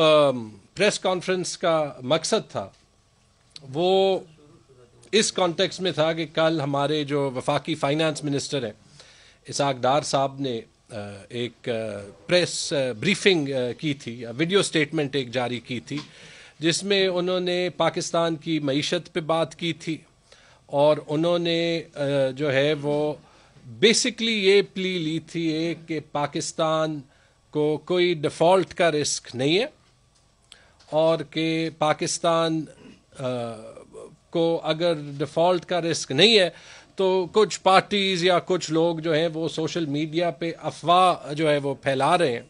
press conference का मकसद था वो इस कॉन्टेक्स्ट में था कि कल हमारे जो वफाकी फाइनेंस मिनिस्टर हैं इसाक डार साहब ने एक प्रेस ब्रीफिंग की थी वीडियो स्टेटमेंट एक जारी की थी जिसमें उन्होंने पाकिस्तान की मीशत पे बात की थी और उन्होंने जो है वो बेसिकली ये प्ली ली थी कि पाकिस्तान को कोई डिफ़ॉल्ट का रिस्क नहीं है और कि पाकिस्तान आ, को अगर डिफ़ॉल्ट का रिस्क नहीं है तो कुछ पार्टीज़ या कुछ लोग जो हैं वो सोशल मीडिया पे अफवाह जो है वो फैला रहे हैं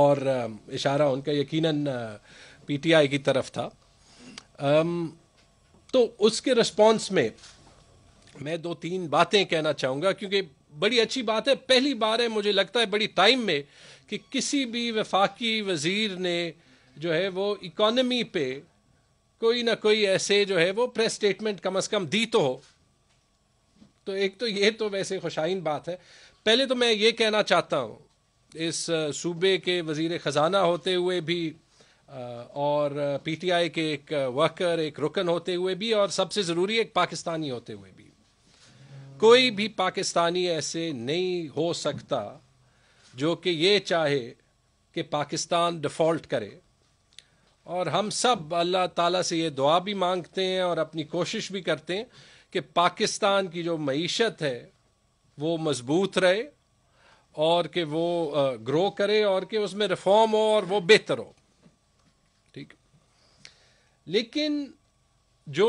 और इशारा उनका यकीनन पीटीआई की तरफ था तो उसके रिस्पॉन्स में मैं दो तीन बातें कहना चाहूँगा क्योंकि बड़ी अच्छी बात है पहली बार है मुझे लगता है बड़ी टाइम में कि किसी भी वफाकी वजीर ने जो है वो इकोनॉमी पे कोई ना कोई ऐसे जो है वो प्रेस स्टेटमेंट कम अज़ कम दी तो हो तो एक तो ये तो वैसे खुशाइन बात है पहले तो मैं ये कहना चाहता हूँ इस सूबे के वजीर ख़जाना होते हुए भी और पीटीआई के एक वर्कर एक रुकन होते हुए भी और सबसे ज़रूरी एक पाकिस्तानी होते हुए भी कोई भी पाकिस्तानी ऐसे नहीं हो सकता जो कि ये चाहे कि पाकिस्तान डिफ़ॉल्ट करे और हम सब अल्लाह ताला से ये दुआ भी मांगते हैं और अपनी कोशिश भी करते हैं कि पाकिस्तान की जो मीशत है वो मजबूत रहे और कि वो ग्रो करे और कि उसमें रिफॉर्म हो और वो बेहतर हो ठीक लेकिन जो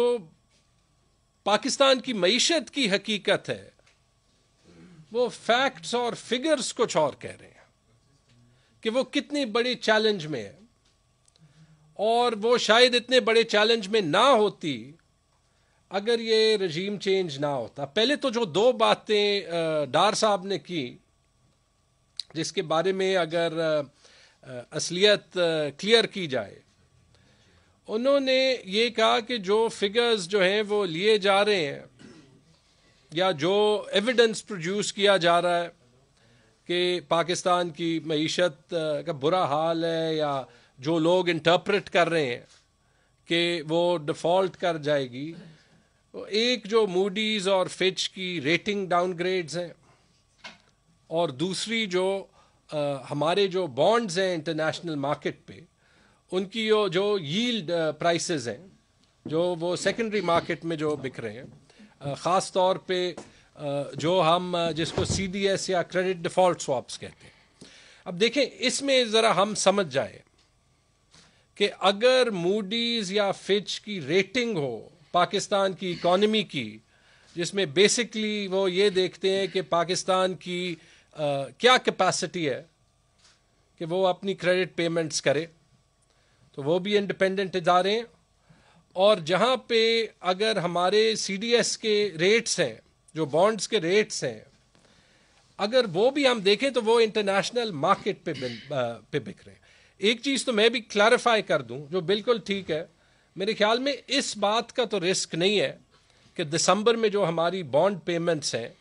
पाकिस्तान की मीशत की हकीकत है वो फैक्ट्स और फिगर्स कुछ और कह रहे हैं कि वो कितनी बड़े चैलेंज में है और वो शायद इतने बड़े चैलेंज में ना होती अगर ये रजीम चेंज ना होता पहले तो जो दो बातें डार साहब ने की जिसके बारे में अगर असलियत क्लियर की जाए उन्होंने ये कहा कि जो फिगर्स जो हैं वो लिए जा रहे हैं या जो एविडेंस प्रोड्यूस किया जा रहा है कि पाकिस्तान की मीशत का बुरा हाल है या जो लोग इंटरप्रेट कर रहे हैं कि वो डिफ़ॉल्ट कर जाएगी एक जो मूडीज और फिच की रेटिंग डाउनग्रेड्स हैं और दूसरी जो आ, हमारे जो बॉन्ड्स हैं इंटरनेशनल मार्केट पे उनकी जो जो यील्ड प्राइसेस हैं जो वो सेकेंडरी मार्केट में जो बिक रहे हैं ख़ास तौर पे जो हम जिसको सी या क्रेडिट डिफ़ॉल्ट स्वाप्स कहते हैं अब देखें इसमें ज़रा हम समझ जाए कि अगर मूडीज या फिच की रेटिंग हो पाकिस्तान की इकोनॉमी की जिसमें बेसिकली वो ये देखते हैं कि पाकिस्तान की आ, क्या कैपेसिटी है कि वो अपनी क्रेडिट पेमेंट्स करे तो वो भी इंडिपेंडेंट इदारे हैं और जहाँ पे अगर हमारे सीडीएस के रेट्स हैं जो बॉन्ड्स के रेट्स हैं अगर वो भी हम देखें तो वो इंटरनेशनल मार्केट पे पे बिक रहे हैं एक चीज तो मैं भी क्लैरिफाई कर दूं जो बिल्कुल ठीक है मेरे ख्याल में इस बात का तो रिस्क नहीं है कि दिसंबर में जो हमारी बॉन्ड पेमेंट्स हैं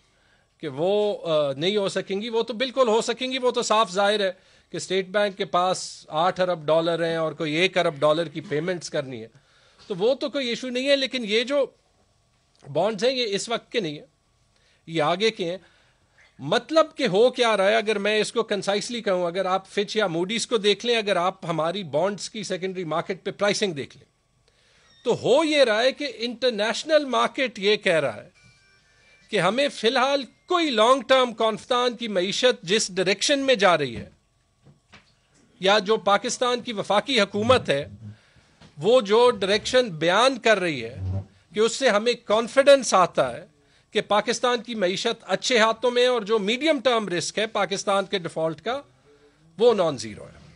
कि वो नहीं हो सकेंगी वो तो बिल्कुल हो सकेंगी वो तो साफ जाहिर है कि स्टेट बैंक के पास आठ अरब डॉलर हैं और कोई एक अरब डॉलर की पेमेंट्स करनी है तो वो तो कोई इशू नहीं है लेकिन ये जो बॉन्ड्स हैं ये इस वक्त के नहीं है ये आगे के हैं मतलब के हो क्या रहा है अगर मैं इसको कंसाइसली कहूं अगर आप फिच या मूडीज को देख लें अगर आप हमारी बॉन्ड्स की सेकेंडरी मार्केट पे प्राइसिंग देख लें तो हो ये रहा है कि इंटरनेशनल मार्केट ये कह रहा है कि हमें फिलहाल कोई लॉन्ग टर्म कॉन्फ्तान की मीशत जिस डायरेक्शन में जा रही है या जो पाकिस्तान की वफाकी हकूमत है वो जो डायरेक्शन बयान कर रही है कि उससे हमें कॉन्फिडेंस आता है कि पाकिस्तान की मीशत अच्छे हाथों में और जो मीडियम टर्म रिस्क है पाकिस्तान के डिफॉल्ट का वो नॉन ज़ीरो है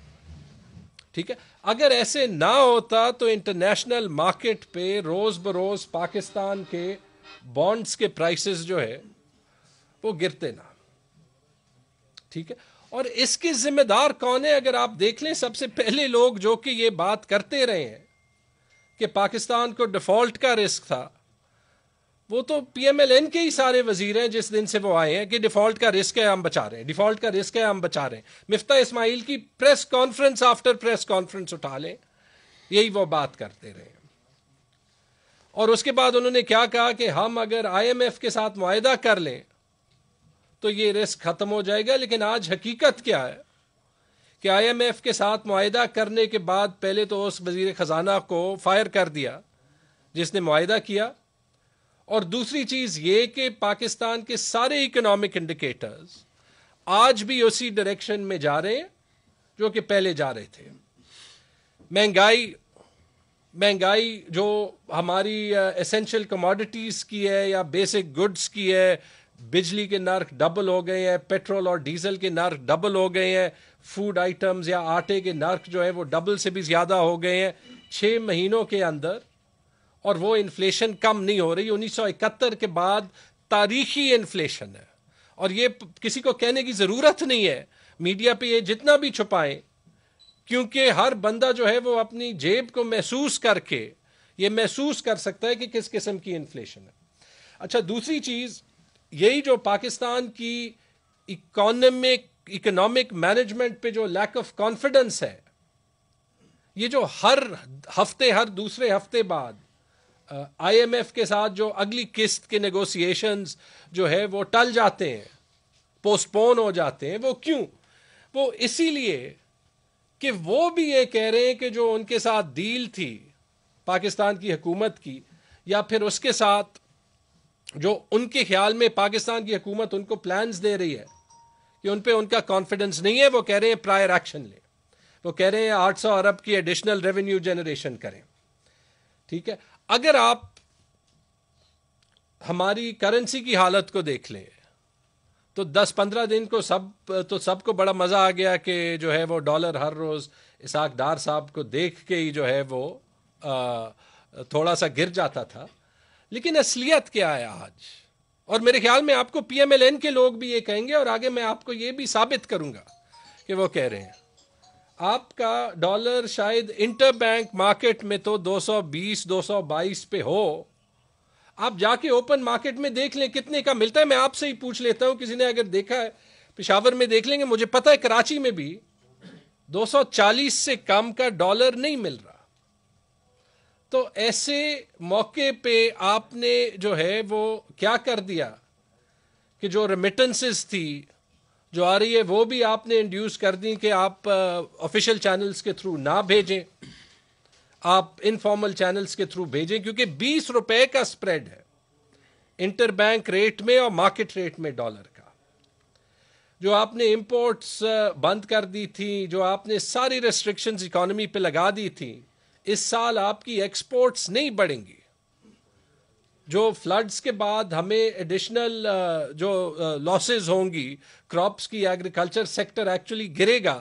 ठीक है अगर ऐसे ना होता तो इंटरनेशनल मार्केट पे रोज़ बरोज़ पाकिस्तान के बॉन्ड्स के प्राइसेस जो है वो गिरते ना ठीक है और इसके जिम्मेदार कौन है अगर आप देख लें सबसे पहले लोग जो कि ये बात करते रहे हैं कि पाकिस्तान को डिफॉल्ट का रिस्क था वो तो पीएमएलएन के ही सारे वजीर हैं जिस दिन से वो आए हैं कि डिफॉल्ट का रिस्क है हम बचा रहे हैं डिफॉल्ट का रिस्क है हम बचा रहे हैं मिफ्ता इस्माइल की press conference after press conference उठा लें यही वो बात करते रहे और उसके बाद उन्होंने क्या कहा कि हम अगर आईएमएफ के साथ मुआदा कर लें तो ये रिस्क खत्म हो जाएगा लेकिन आज हकीकत क्या है कि आईएमएफ के साथ मुआदा करने के बाद पहले तो उस वजीर खजाना को फायर कर दिया जिसने मुआदा किया और दूसरी चीज ये कि पाकिस्तान के सारे इकोनॉमिक इंडिकेटर्स आज भी उसी डायरेक्शन में जा रहे हैं जो कि पहले जा रहे थे महंगाई महंगाई जो हमारी एसेंशियल uh, कमोडिटीज़ की है या बेसिक गुड्स की है बिजली के नर्क डबल हो गए हैं पेट्रोल और डीजल के नर्क डबल हो गए हैं फूड आइटम्स या आटे के नर्क जो है वो डबल से भी ज़्यादा हो गए हैं छह महीनों के अंदर और वो इन्फ्लेशन कम नहीं हो रही उन्नीस सौ इकहत्तर के बाद तारीखी इन्फ्लेशन है और ये किसी को कहने की ज़रूरत नहीं है मीडिया पे ये जितना भी छुपाएं क्योंकि हर बंदा जो है वो अपनी जेब को महसूस करके ये महसूस कर सकता है कि किस किस्म की इन्फ्लेशन है अच्छा दूसरी चीज़ यही जो पाकिस्तान की इकोनॉमिक इकोनॉमिक मैनेजमेंट पे जो लैक ऑफ कॉन्फिडेंस है ये जो हर हफ्ते हर दूसरे हफ्ते बाद आईएमएफ के साथ जो अगली किस्त के नेगोशिएशंस जो है वो टल जाते हैं पोस्टपोन हो जाते हैं वो क्यों वो इसीलिए कि वो भी ये कह रहे हैं कि जो उनके साथ डील थी पाकिस्तान की हुकूमत की या फिर उसके साथ जो उनके ख्याल में पाकिस्तान की हुकूमत उनको प्लान्स दे रही है कि उन पर उनका कॉन्फिडेंस नहीं है वो कह रहे हैं प्रायर एक्शन लें वो कह रहे हैं आठ सौ अरब की एडिशनल रेवेन्यू जनरेशन करें ठीक है अगर आप हमारी करेंसी की हालत को देख लें तो 10-15 दिन को सब तो सबको बड़ा मज़ा आ गया कि जो है वो डॉलर हर रोज़ इसाक डार साहब को देख के ही जो है वो आ, थोड़ा सा गिर जाता था लेकिन असलियत क्या है आज और मेरे ख्याल में आपको पीएमएलएन के लोग भी ये कहेंगे और आगे मैं आपको ये भी साबित करूंगा कि वो कह रहे हैं आपका डॉलर शायद इंटरबैंक मार्केट में तो 220 222 पे हो आप जाके ओपन मार्केट में देख लें कितने का मिलता है मैं आपसे ही पूछ लेता हूं किसी ने अगर देखा है पिशावर में देख लेंगे मुझे पता है कराची में भी 240 से कम का डॉलर नहीं मिल रहा तो ऐसे मौके पे आपने जो है वो क्या कर दिया कि जो रेमिटेंसेस थी जो आ रही है वो भी आपने इंड्यूस कर दी कि आप ऑफिशियल चैनल्स के थ्रू ना भेजें आप इनफॉर्मल चैनल्स के थ्रू भेजें क्योंकि बीस रुपए का स्प्रेड है इंटरबैंक रेट में और मार्केट रेट में डॉलर का जो आपने इंपोर्ट्स बंद कर दी थी जो आपने सारी रेस्ट्रिक्शंस इकोनॉमी पे लगा दी थी इस साल आपकी एक्सपोर्ट्स नहीं बढ़ेंगी जो फ्लड्स के बाद हमें एडिशनल uh, जो लॉसेस uh, होंगी क्रॉप्स की एग्रीकल्चर सेक्टर एक्चुअली गिरेगा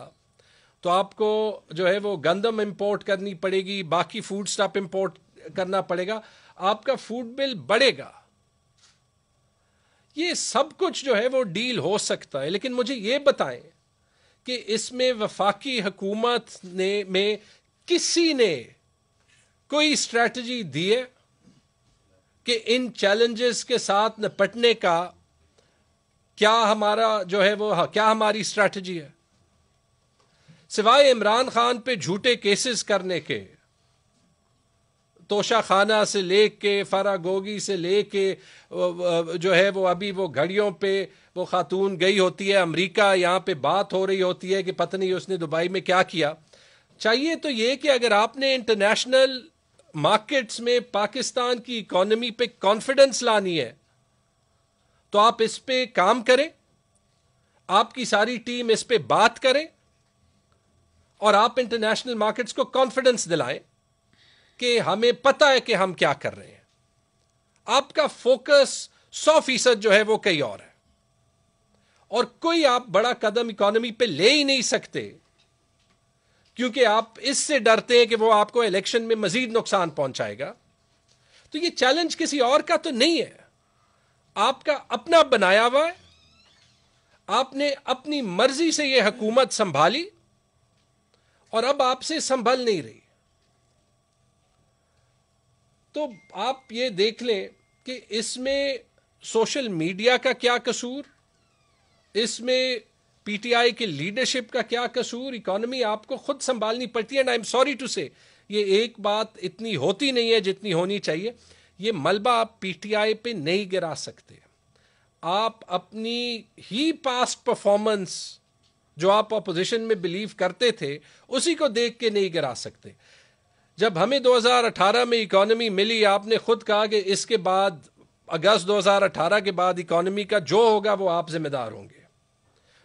तो आपको जो है वो गंदम इंपोर्ट करनी पड़ेगी बाकी फूड स्टॉप इंपोर्ट करना पड़ेगा आपका फूड बिल बढ़ेगा ये सब कुछ जो है वो डील हो सकता है लेकिन मुझे ये बताएं कि इसमें वफाकी हुकूमत ने में किसी ने कोई स्ट्रेटजी दी है कि इन चैलेंजेस के साथ निपटने का क्या हमारा जो है वो हाँ, क्या हमारी स्ट्रेटजी है सिवाय इमरान खान पे झूठे केसेस करने के तोशा खाना से ले के फरा गोगी से ले के जो है वो अभी वो घड़ियों पे वो खातून गई होती है अमेरिका यहाँ पे बात हो रही होती है कि पता नहीं उसने दुबई में क्या किया चाहिए तो ये कि अगर आपने इंटरनेशनल मार्केट्स में पाकिस्तान की इकोनॉमी पे कॉन्फिडेंस लानी है तो आप इस पे काम करें आपकी सारी टीम इस पे बात करें और आप इंटरनेशनल मार्केट्स को कॉन्फिडेंस दिलाएं कि हमें पता है कि हम क्या कर रहे हैं आपका फोकस सौ फीसद जो है वो कहीं और है और कोई आप बड़ा कदम इकोनॉमी पे ले ही नहीं सकते क्योंकि आप इससे डरते हैं कि वो आपको इलेक्शन में मजीद नुकसान पहुंचाएगा तो ये चैलेंज किसी और का तो नहीं है आपका अपना बनाया हुआ है आपने अपनी मर्जी से यह हकूमत संभाली और अब आपसे संभल नहीं रही तो आप ये देख लें कि इसमें सोशल मीडिया का क्या कसूर इसमें पीटीआई की लीडरशिप का क्या कसूर इकोनॉमी आपको खुद संभालनी पड़ती है and I am sorry to say ये एक बात इतनी होती नहीं है जितनी होनी चाहिए ये मलबा आप पीटीआई पे नहीं गिरा सकते आप अपनी ही पास्ट परफॉर्मेंस जो आप अपोजिशन में बिलीव करते थे उसी को देख के नहीं गिरा सकते जब हमें 2018 में इकोनॉमी मिली आपने खुद कहा कि इसके बाद अगस्त 2018 के बाद इकोनॉमी का जो होगा वो आप जिम्मेदार होंगे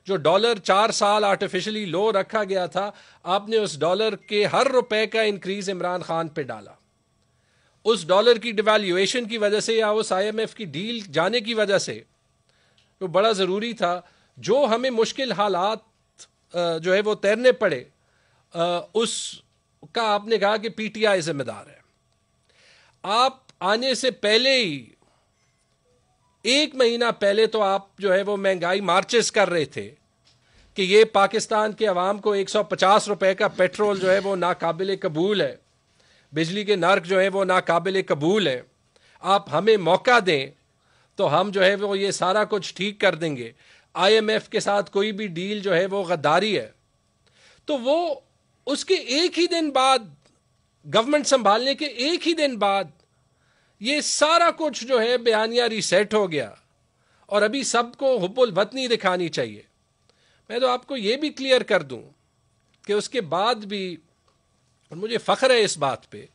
जो डॉलर चार साल आर्टिफिशली लो रखा गया था आपने उस डॉलर के हर रुपए का इंक्रीज इमरान खान पे डाला उस डॉलर की डिवेल्यूएशन की वजह से या उस आईएमएफ की डील जाने की वजह से तो बड़ा ज़रूरी था जो हमें मुश्किल हालात जो है वो तैरने पड़े उस का आपने कहा कि पीटीआई जिम्मेदार है आप आने से पहले ही एक महीना पहले तो आप जो है वो महंगाई मार्चेस कर रहे थे कि ये पाकिस्तान के अवाम को 150 रुपए का पेट्रोल जो है वो नाकबिल कबूल है बिजली के नर्क जो है वो नाकबिल कबूल है आप हमें मौका दें तो हम जो है वो ये सारा कुछ ठीक कर देंगे आईएमएफ के साथ कोई भी डील जो है वो गद्दारी है तो वो उसके एक ही दिन बाद गवर्नमेंट संभालने के एक ही दिन बाद ये सारा कुछ जो है बयानिया रीसेट हो गया और अभी सबको हुबुल वतनी दिखानी चाहिए मैं तो आपको ये भी क्लियर कर दूं कि उसके बाद भी और मुझे फ़ख्र है इस बात पे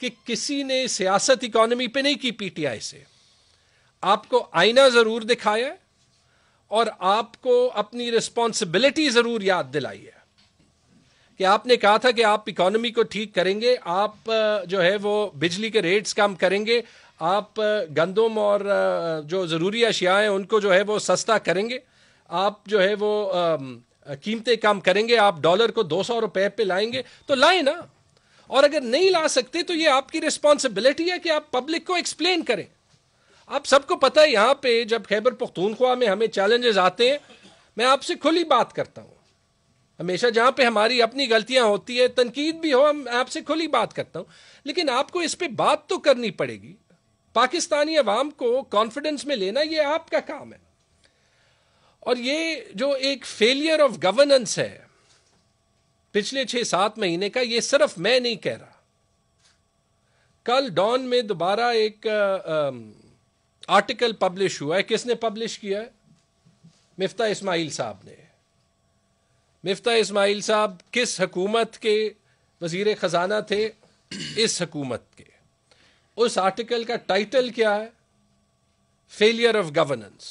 कि किसी ने सियासत इकोनॉमी पे नहीं की पीटीआई से आपको आईना ज़रूर दिखाया और आपको अपनी रिस्पॉन्सिबिलिटी ज़रूर याद दिलाई है कि आपने कहा था कि आप इकोनॉमी को ठीक करेंगे आप जो है वो बिजली के रेट्स कम करेंगे आप गंदम और जो ज़रूरी अशिया हैं उनको जो है वो सस्ता करेंगे आप जो है वो कीमतें कम करेंगे आप डॉलर को दो सौ रुपये पे लाएंगे तो लाए ना और अगर नहीं ला सकते तो ये आपकी रिस्पॉन्सिबिलिटी है कि आप पब्लिक को एक्सप्लेन करें आप सबको पता है यहाँ पे जब खैबर पख्तूनख्वा में हमें चैलेंजेस आते हैं मैं आपसे खुली बात करता हूँ हमेशा जहां पे हमारी अपनी गलतियां होती है तनकीद भी हो हम आपसे खुली बात करता हूं लेकिन आपको इस पर बात तो करनी पड़ेगी पाकिस्तानी अवाम को कॉन्फिडेंस में लेना ये आपका काम है और ये जो एक फेलियर ऑफ गवर्नेंस है पिछले छह सात महीने का ये सिर्फ मैं नहीं कह रहा कल डॉन में दोबारा एक आर्टिकल पब्लिश हुआ है किसने पब्लिश किया है मिफ्ता इस्माइल साहब ने मफ्ता इसमाइल साहब किस हकूमत के वजीर ख़जाना थे इस हकूमत के उस आर्टिकल का टाइटल क्या है फेलियर ऑफ गवर्नेंस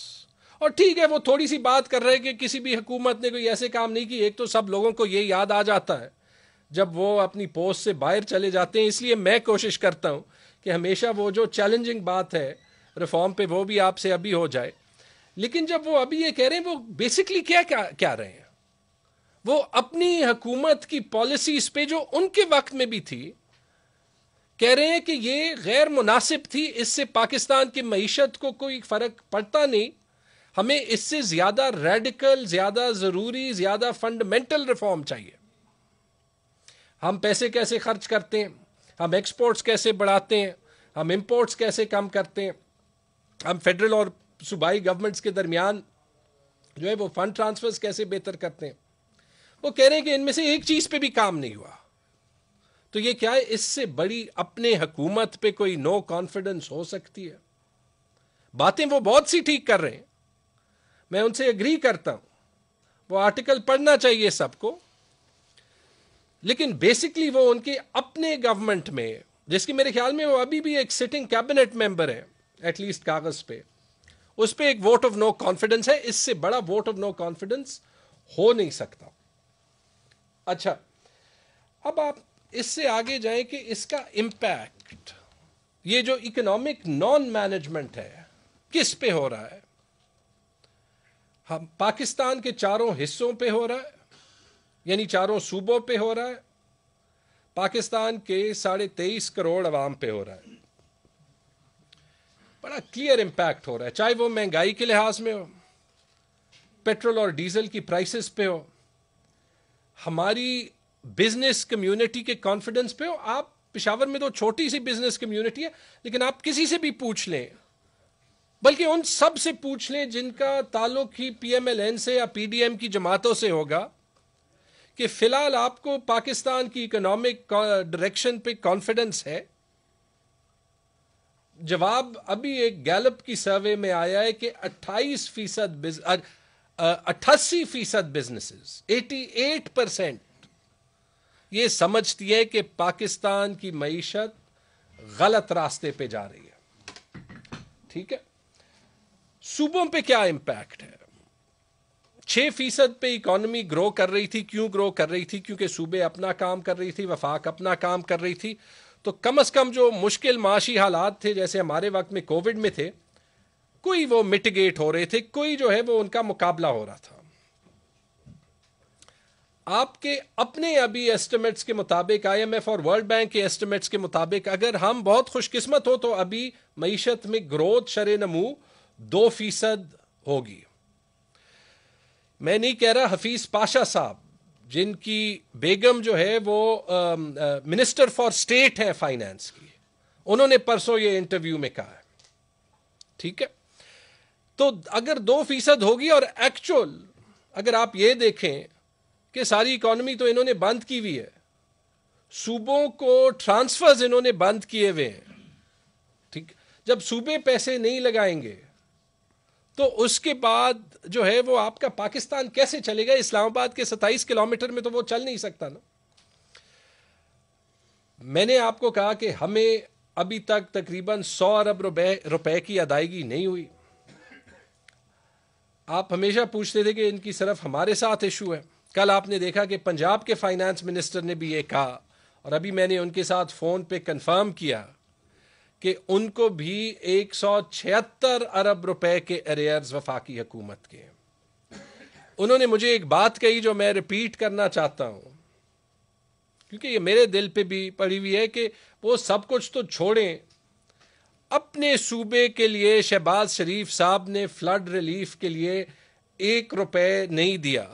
और ठीक है वो थोड़ी सी बात कर रहे हैं कि किसी भी हकूमत ने कोई ऐसे काम नहीं किए एक तो सब लोगों को ये याद आ जाता है जब वो अपनी पोस्ट से बाहर चले जाते हैं इसलिए मैं कोशिश करता हूं कि हमेशा वो जो चैलेंजिंग बात है रिफॉर्म पे वो भी आपसे अभी हो जाए लेकिन जब वो अभी ये कह रहे हैं वो बेसिकली क्या क्या, क्या रहे हैं वो अपनी हुकूमत की पॉलिसीज पे जो उनके वक्त में भी थी कह रहे हैं कि ये गैर मुनासिब थी इससे पाकिस्तान की मीशत को कोई फ़र्क पड़ता नहीं हमें इससे ज़्यादा रेडिकल ज़्यादा ज़रूरी ज़्यादा फंडामेंटल रिफॉर्म चाहिए हम पैसे कैसे खर्च करते हैं हम एक्सपोर्ट्स कैसे बढ़ाते हैं हम इंपोर्ट्स कैसे कम करते हैं हम फेडरल और सूबाई गवर्नमेंट्स के दरमियान जो है वो फ़ंड ट्रांसफ़र्स कैसे बेहतर करते हैं वो कह रहे हैं कि इनमें से एक चीज पे भी काम नहीं हुआ तो ये क्या है इससे बड़ी अपने हुकूमत पे कोई नो कॉन्फिडेंस हो सकती है बातें वो बहुत सी ठीक कर रहे हैं मैं उनसे एग्री करता हूं वो आर्टिकल पढ़ना चाहिए सबको लेकिन बेसिकली वो उनके अपने गवर्नमेंट में जिसकी मेरे ख्याल में वो अभी भी एक सिटिंग कैबिनेट मेंबर है एटलीस्ट कागज पे उस पर एक वोट ऑफ नो कॉन्फिडेंस है इससे बड़ा वोट ऑफ नो कॉन्फिडेंस हो नहीं सकता अच्छा अब आप इससे आगे जाए कि इसका इंपैक्ट ये जो इकोनॉमिक नॉन मैनेजमेंट है किस पे हो रहा है हम पाकिस्तान के चारों हिस्सों पे हो रहा है यानी चारों सूबों पे हो रहा है पाकिस्तान के साढ़े तेईस करोड़ अवाम पे हो रहा है बड़ा क्लियर इंपैक्ट हो रहा है चाहे वो महंगाई के लिहाज में हो पेट्रोल और डीजल की प्राइसेस पे हो हमारी बिजनेस कम्युनिटी के कॉन्फिडेंस पे हो आप पिशावर में तो छोटी सी बिजनेस कम्युनिटी है लेकिन आप किसी से भी पूछ लें बल्कि उन सब से पूछ लें जिनका ताल्लुक ही पीएमएलएन से या पीडीएम की जमातों से होगा कि फिलहाल आपको पाकिस्तान की इकोनॉमिक डायरेक्शन uh, पे कॉन्फिडेंस है जवाब अभी एक गैलप की सर्वे में आया है कि 28 फीसद अट्ठासी फीसद एटी एट परसेंट ये समझती है कि पाकिस्तान की मीशत गलत रास्ते पे जा रही है ठीक है सूबों पे क्या इंपैक्ट है छह फीसद पे इकोनॉमी ग्रो कर रही थी क्यों ग्रो कर रही थी क्योंकि सूबे अपना काम कर रही थी वफाक अपना काम कर रही थी तो कम अज़ कम जो मुश्किल माशी हालात थे जैसे हमारे वक्त में कोविड में थे कोई वो मिटिगेट हो रहे थे कोई जो है वो उनका मुकाबला हो रहा था आपके अपने अभी एस्टिमेट्स के मुताबिक आई एम एफ और वर्ल्ड बैंक के एस्टिमेट्स के मुताबिक अगर हम बहुत खुशकिस्मत हो तो अभी मीशत में ग्रोथ शर नमू दो फीसद होगी मैं नहीं कह रहा हफीज पाशा साहब जिनकी बेगम जो है वो मिनिस्टर फॉर स्टेट है फाइनेंस की उन्होंने परसों ये इंटरव्यू में कहा है ठीक है तो अगर दो फीसद होगी और एक्चुअल अगर आप ये देखें कि सारी इकोनॉमी तो इन्होंने बंद की हुई है सूबों को ट्रांसफर्स इन्होंने बंद किए हुए हैं ठीक जब सूबे पैसे नहीं लगाएंगे तो उसके बाद जो है वो आपका पाकिस्तान कैसे चलेगा इस्लामाबाद के 27 किलोमीटर में तो वो चल नहीं सकता ना मैंने आपको कहा कि हमें अभी तक तकरीबन 100 अरब रुपए की अदायगी नहीं हुई आप हमेशा पूछते थे कि इनकी सिर्फ हमारे साथ इशू है कल आपने देखा कि पंजाब के फाइनेंस मिनिस्टर ने भी ये कहा और अभी मैंने उनके साथ फ़ोन पे कंफर्म किया कि उनको भी एक सौ छिहत्तर अरब रुपए के अरेयर्स वफाकी हकूमत के उन्होंने मुझे एक बात कही जो मैं रिपीट करना चाहता हूँ क्योंकि ये मेरे दिल पे भी पड़ी हुई है कि वो सब कुछ तो छोड़ें अपने सूबे के लिए शहबाज शरीफ साहब ने फ्लड रिलीफ के लिए एक रुपए नहीं दिया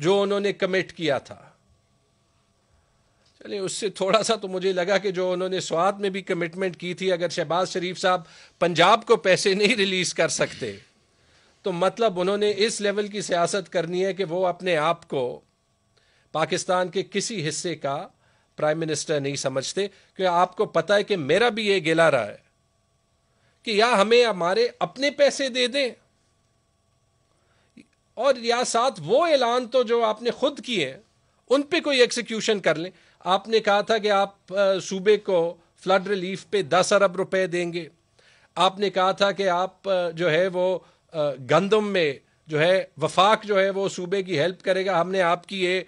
जो उन्होंने कमिट किया था चलिए उससे थोड़ा सा तो मुझे लगा कि जो उन्होंने स्वाद में भी कमिटमेंट की थी अगर शहबाज शरीफ साहब पंजाब को पैसे नहीं रिलीज कर सकते तो मतलब उन्होंने इस लेवल की सियासत करनी है कि वो अपने आप को पाकिस्तान के किसी हिस्से का प्राइम मिनिस्टर नहीं समझते क्योंकि आपको पता है कि मेरा भी ये गिला रहा है कि या हमें हमारे अपने पैसे दे दें और या साथ वो ऐलान तो जो आपने खुद किए उन पे कोई एग्जीक्यूशन कर लें आपने कहा था कि आप सूबे को फ्लड रिलीफ पे दस अरब रुपए देंगे आपने कहा था कि आप जो है वो गंदम में जो है वफाक जो है वो सूबे की हेल्प करेगा हमने आपकी ये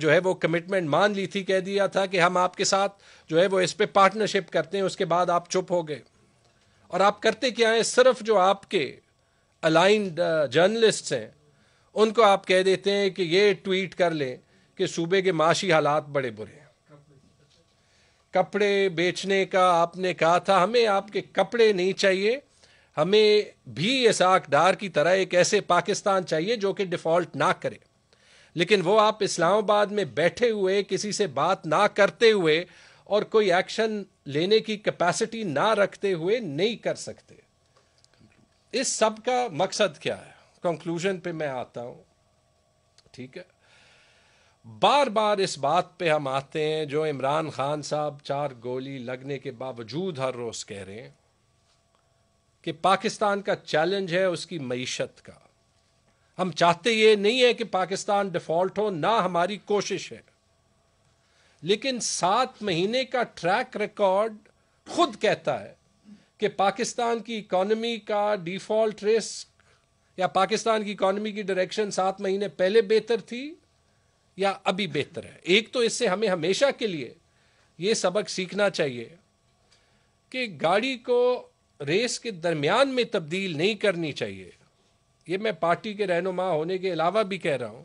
जो है वो कमिटमेंट मान ली थी कह दिया था कि हम आपके साथ जो है वो इस पर पार्टनरशिप करते हैं उसके बाद आप चुप हो गए और आप करते क्या हैं सिर्फ जो आपके अलाइंड जर्नलिस्ट हैं उनको आप कह देते हैं कि ये ट्वीट कर लें कि सूबे के माशी हालात बड़े बुरे हैं कपड़े बेचने का आपने कहा था हमें आपके कपड़े नहीं चाहिए हमें भी इसाक डार की तरह एक ऐसे पाकिस्तान चाहिए जो कि डिफॉल्ट ना करे लेकिन वो आप इस्लामाबाद में बैठे हुए किसी से बात ना करते हुए और कोई एक्शन लेने की कैपेसिटी ना रखते हुए नहीं कर सकते इस सब का मकसद क्या है कंक्लूजन पे मैं आता हूं ठीक है बार बार इस बात पे हम आते हैं जो इमरान खान साहब चार गोली लगने के बावजूद हर रोज़ कह रहे हैं कि पाकिस्तान का चैलेंज है उसकी मीशत का हम चाहते ये नहीं है कि पाकिस्तान डिफॉल्ट हो ना हमारी कोशिश है लेकिन सात महीने का ट्रैक रिकॉर्ड खुद कहता है कि पाकिस्तान की इकोनॉमी का डिफॉल्ट रिस्क या पाकिस्तान की इकोनॉमी की डायरेक्शन सात महीने पहले बेहतर थी या अभी बेहतर है एक तो इससे हमें हमेशा के लिए ये सबक सीखना चाहिए कि गाड़ी को रेस के दरमियान में तब्दील नहीं करनी चाहिए ये मैं पार्टी के रहनुमा होने के अलावा भी कह रहा हूं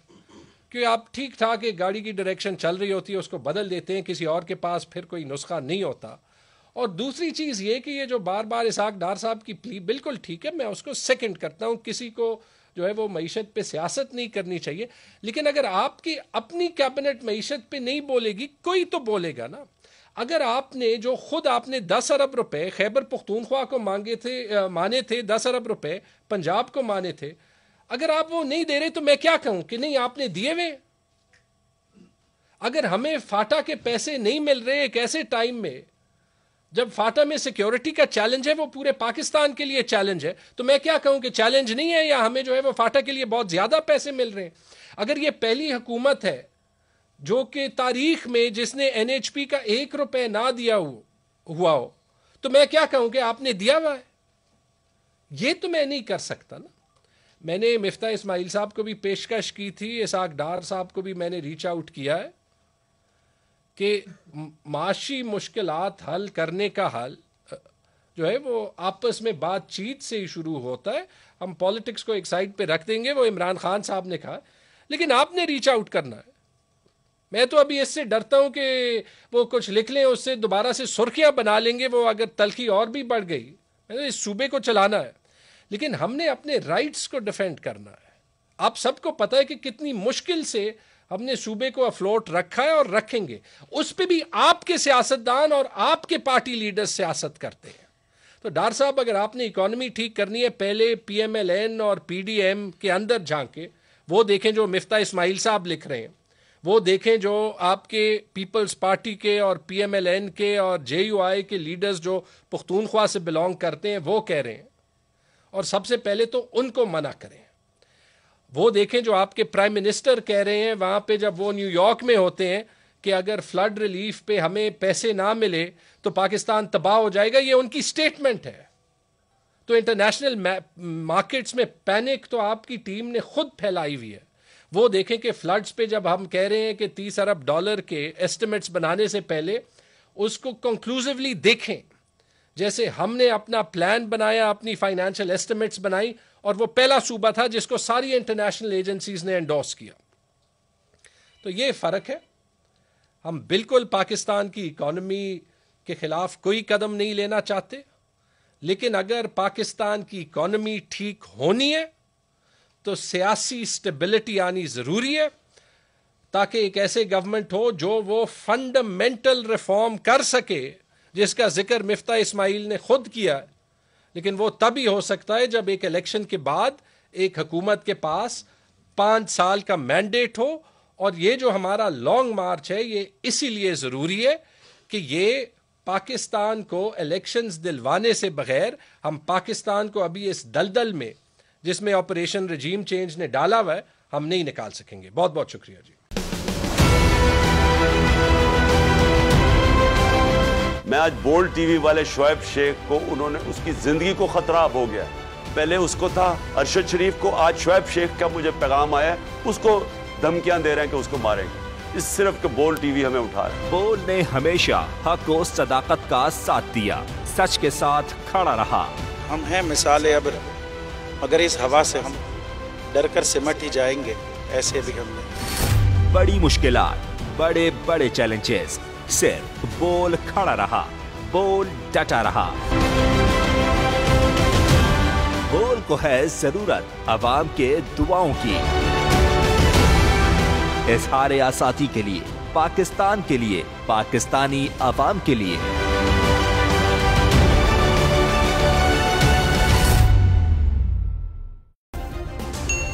कि आप ठीक ठाक एक गाड़ी की डायरेक्शन चल रही होती है उसको बदल देते हैं किसी और के पास फिर कोई नुस्खा नहीं होता और दूसरी चीज़ ये कि ये जो बार बार इसहाक डार साहब की प्ली बिल्कुल ठीक है मैं उसको सेकंड करता हूँ किसी को जो है वो मीशत पे सियासत नहीं करनी चाहिए लेकिन अगर आपकी अपनी कैबिनेट मीशत पे नहीं बोलेगी कोई तो बोलेगा ना अगर आपने जो खुद आपने दस अरब रुपए खैबर पख्तूनख्वा को मांगे थे माने थे दस अरब रुपए पंजाब को माने थे अगर आप वो नहीं दे रहे तो मैं क्या कहूं कि नहीं आपने दिए हुए अगर हमें फाटा के पैसे नहीं मिल रहे एक ऐसे टाइम में जब फाटा में सिक्योरिटी का चैलेंज है वो पूरे पाकिस्तान के लिए चैलेंज है तो मैं क्या कहूं कि चैलेंज नहीं है या हमें जो है वो फाटा के लिए बहुत ज्यादा पैसे मिल रहे हैं अगर ये पहली हुकूमत है जो कि तारीख में जिसने एनएचपी का एक रुपए ना दिया हुआ हो तो मैं क्या कहूं कि आपने दिया हुआ है ये तो मैं नहीं कर सकता ना मैंने मिफ्ता इस्माइल साहब को भी पेशकश की थी इसाक डार साहब को भी मैंने रीच आउट किया है कि माशी मुश्किल हल करने का हल जो है वो आपस में बातचीत से ही शुरू होता है हम पॉलिटिक्स को एक साइड पे रख देंगे वो इमरान खान साहब ने कहा लेकिन आपने रीच आउट करना है मैं तो अभी इससे डरता हूँ कि वो कुछ लिख लें उससे दोबारा से सुर्खियाँ बना लेंगे वो अगर तलखी और भी बढ़ गई मैं तो इस सूबे को चलाना है लेकिन हमने अपने राइट्स को डिफेंड करना है आप सबको पता है कि कितनी मुश्किल से हमने सूबे को अफ्लोट रखा है और रखेंगे उस पर भी आपके सियासतदान और आपके पार्टी लीडर्स सियासत करते हैं तो डार साहब अगर आपने इकोनॉमी ठीक करनी है पहले पीएमएलएन और पीडीएम के अंदर झांके वो देखें जो मिफ्ता इस्माइल साहब लिख रहे हैं वो देखें जो आपके पीपल्स पार्टी के और पीएमएलएन के और जेयूआई के लीडर्स जो पुख्तूनख्वा से बिलोंग करते हैं वो कह रहे हैं और सबसे पहले तो उनको मना करें वो देखें जो आपके प्राइम मिनिस्टर कह रहे हैं वहाँ पे जब वो न्यूयॉर्क में होते हैं कि अगर फ्लड रिलीफ पे हमें पैसे ना मिले तो पाकिस्तान तबाह हो जाएगा ये उनकी स्टेटमेंट है तो इंटरनेशनल मार्केट्स में पैनिक तो आपकी टीम ने खुद फैलाई हुई है वो देखें कि फ्लड्स पे जब हम कह रहे हैं कि तीस अरब डॉलर के एस्टिमेट्स बनाने से पहले उसको कंक्लूसिवली देखें जैसे हमने अपना प्लान बनाया अपनी फाइनेंशियल एस्टिमेट्स बनाई और वो पहला सूबा था जिसको सारी इंटरनेशनल एजेंसीज ने एंडोर्स किया तो ये फ़र्क है हम बिल्कुल पाकिस्तान की इकोनॉमी के ख़िलाफ़ कोई कदम नहीं लेना चाहते लेकिन अगर पाकिस्तान की इकोनॉमी ठीक होनी है तो सियासी स्टेबिलिटी आनी ज़रूरी है ताकि एक ऐसे गवर्नमेंट हो जो वो फंडामेंटल रिफॉर्म कर सके जिसका जिक्र मिफ्ता इस्माइल ने खुद किया लेकिन वो तभी हो सकता है जब एक इलेक्शन के बाद एक हकूमत के पास पाँच साल का मैंडेट हो और ये जो हमारा लॉन्ग मार्च है ये इसीलिए ज़रूरी है कि ये पाकिस्तान को इलेक्शंस दिलवाने से बगैर हम पाकिस्तान को अभी इस दलदल में जिसमें ऑपरेशन रजीम चेंज ने डाला हुआ हम नहीं निकाल सकेंगे बहुत बहुत शुक्रिया जी मैं आज बोल्ड टीवी वाले शोएब शेख को उन्होंने उसकी जिंदगी को खतरा हो गया पहले उसको था अरशद शरीफ को आज शोएब शेख का मुझे पैगाम आया उसको धमकियां दे रहे हैं कि उसको मारेंगे इस सिर्फ के बोल टीवी हमें उठा रहे बोल ने हमेशा हक और सदाकत का साथ दिया सच के साथ खड़ा रहा हम हैं मिसाल अबर मगर इस हवा से हम डर कर सिमट ही जाएंगे ऐसे भी हमने बड़ी मुश्किल बड़े बड़े चैलेंजेस सिर्फ बोल खड़ा रहा बोल डटा रहा बोल को है जरूरत आवाम के दुआओं की इस हारे आसाती के लिए पाकिस्तान के लिए पाकिस्तानी आवाम के लिए